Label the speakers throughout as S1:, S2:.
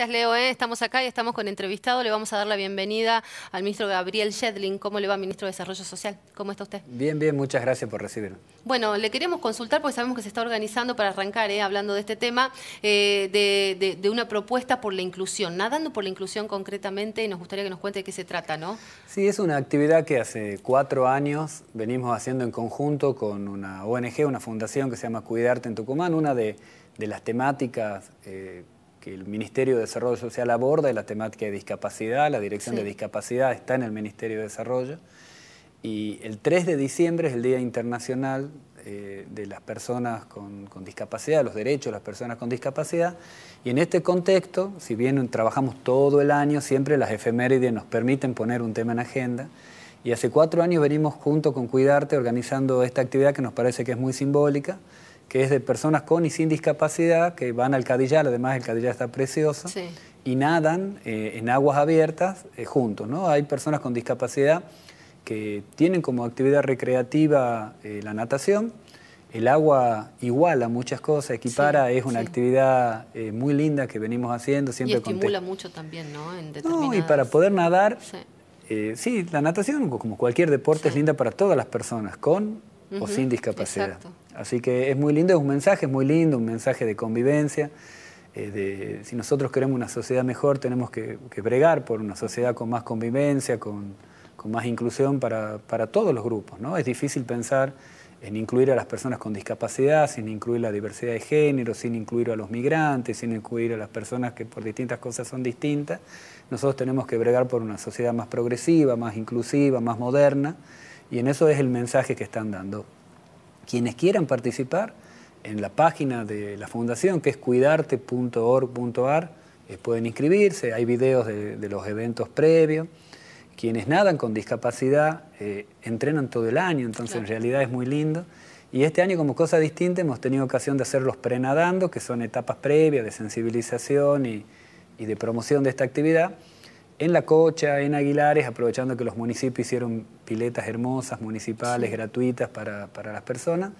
S1: Gracias, Leo. ¿eh? Estamos acá y estamos con entrevistado. Le vamos a dar la bienvenida al ministro Gabriel Shedlin. ¿Cómo le va, ministro de Desarrollo Social? ¿Cómo está usted? Bien, bien. Muchas gracias por recibirnos. Bueno, le queríamos consultar porque sabemos que se está organizando para arrancar, ¿eh? hablando de este tema, eh, de, una propuesta por la inclusión, nadando por la inclusión concretamente, y nos gustaría que nos cuente de qué se trata, ¿no? Sí, es una actividad que hace cuatro años venimos haciendo en conjunto con una ONG, una fundación que se llama Cuidarte en Tucumán, una de las temáticas que el Ministerio de Desarrollo Social aborda, y la temática de discapacidad, la dirección de discapacidad está en el Ministerio de Desarrollo. Y el 3 de diciembre es el Día Internacional eh, de las Personas con, con, Discapacidad, los derechos de las personas con discapacidad. Y en este contexto, si bien trabajamos todo el año, siempre las efemérides nos permiten poner un tema en agenda. Y hace cuatro años venimos junto con Cuidarte organizando esta actividad que nos parece que es muy simbólica que es de personas con y sin discapacidad que van al Cadillal, además el Cadillal está precioso, y nadan eh, en aguas abiertas eh, juntos. ¿no? Hay personas con discapacidad que tienen como actividad recreativa eh, la natación. El agua iguala muchas cosas, equipara, es una actividad muy linda que venimos haciendo siempre. Y estimula mucho también, ¿no? En y para poder nadar, sí, la natación, como cualquier deporte, es linda para todas las personas, con
S2: o sin discapacidad. Exacto.
S1: Así que es muy lindo, es un mensaje, es muy lindo, un mensaje de convivencia. Eh, si nosotros queremos una sociedad mejor, tenemos que, bregar por una sociedad con más convivencia, con, más inclusión para, todos los grupos. ¿no? Es difícil pensar en incluir a las personas con discapacidad, sin incluir la diversidad de género, sin incluir a los migrantes, sin incluir a las personas que por distintas cosas son distintas. Nosotros tenemos que bregar por una sociedad más progresiva, más inclusiva, más moderna, y en eso es el mensaje que están dando quienes quieran participar, en la página de la fundación, que es cuidarte.org.ar, eh, pueden inscribirse, hay videos de, los eventos previos. Quienes nadan con discapacidad eh, entrenan todo el año, entonces en realidad es muy lindo. Y este año, como cosa distinta, hemos tenido ocasión de hacer los prenadando, que son etapas previas de sensibilización y de promoción de esta actividad en La Cocha, en Aguilares, aprovechando que los municipios hicieron piletas hermosas, municipales, gratuitas para, las personas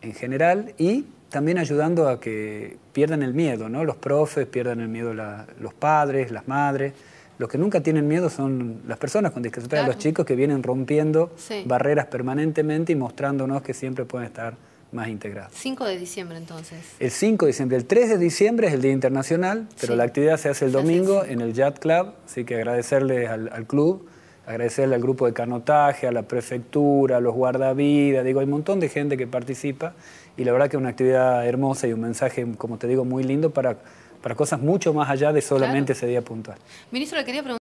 S1: en general, y también ayudando a que pierdan el miedo, ¿no? Los profes pierdan el miedo los padres, las madres. Los que nunca tienen miedo son las personas con discapacidad, los chicos que vienen rompiendo barreras permanentemente y mostrándonos que siempre pueden estar más integrado. 5 de diciembre entonces. El 5 de diciembre, el 3 de diciembre es el Día Internacional, pero la actividad se hace el domingo en el Yacht Club, así que agradecerles al, club, agradecerle al grupo de canotaje, a la prefectura, a los guardavidas, digo, hay un montón de gente que participa y la verdad que es una actividad hermosa y un mensaje, como te digo, muy lindo para, para cosas mucho más allá de solamente ese día puntual. Ministro, le quería preguntar...